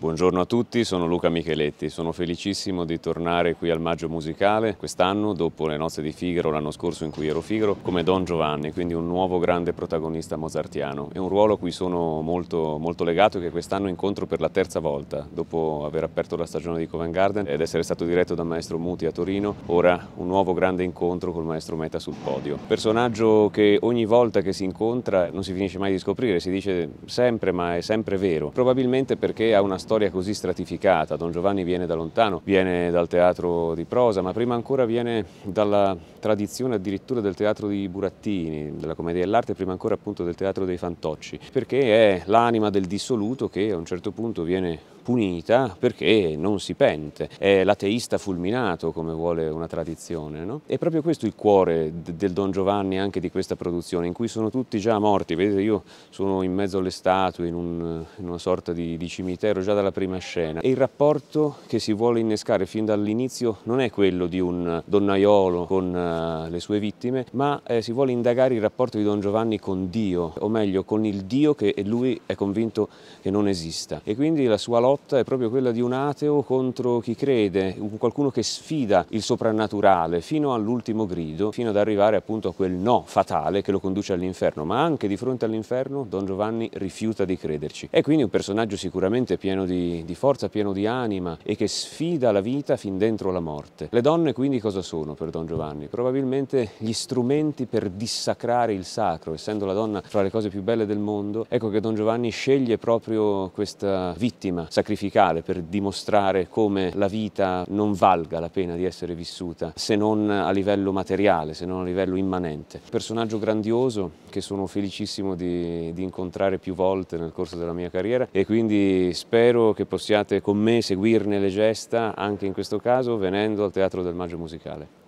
Buongiorno a tutti, sono Luca Micheletti, sono felicissimo di tornare qui al Maggio Musicale quest'anno dopo le nozze di Figaro l'anno scorso in cui ero Figaro come Don Giovanni, quindi un nuovo grande protagonista mozartiano. È un ruolo a cui sono molto, molto legato e che quest'anno incontro per la terza volta dopo aver aperto la stagione di Covent Garden ed essere stato diretto dal maestro Muti a Torino, ora un nuovo grande incontro col maestro Meta sul podio. Personaggio che ogni volta che si incontra non si finisce mai di scoprire, si dice sempre ma è sempre vero, probabilmente perché ha una storia storia così stratificata. Don Giovanni viene da lontano, viene dal teatro di prosa, ma prima ancora viene dalla tradizione addirittura del teatro di Burattini, della commedia dell'arte, prima ancora appunto del teatro dei Fantocci, perché è l'anima del dissoluto che a un certo punto viene punita perché non si pente, è l'ateista fulminato come vuole una tradizione. No? È proprio questo il cuore del Don Giovanni anche di questa produzione in cui sono tutti già morti, vedete io sono in mezzo alle statue, in, un, in una sorta di, di cimitero già dalla prima scena e il rapporto che si vuole innescare fin dall'inizio non è quello di un donnaiolo con eh, le sue vittime, ma eh, si vuole indagare il rapporto di Don Giovanni con Dio, o meglio con il Dio che lui è convinto che non esista. E quindi la sua lotta lotta è proprio quella di un ateo contro chi crede, qualcuno che sfida il soprannaturale fino all'ultimo grido, fino ad arrivare appunto a quel no fatale che lo conduce all'inferno, ma anche di fronte all'inferno Don Giovanni rifiuta di crederci. È quindi un personaggio sicuramente pieno di, di forza, pieno di anima e che sfida la vita fin dentro la morte. Le donne quindi cosa sono per Don Giovanni? Probabilmente gli strumenti per dissacrare il sacro, essendo la donna fra le cose più belle del mondo, ecco che Don Giovanni sceglie proprio questa vittima sacrificata sacrificare per dimostrare come la vita non valga la pena di essere vissuta se non a livello materiale, se non a livello immanente. Personaggio grandioso che sono felicissimo di, di incontrare più volte nel corso della mia carriera e quindi spero che possiate con me seguirne le gesta anche in questo caso venendo al Teatro del Maggio Musicale.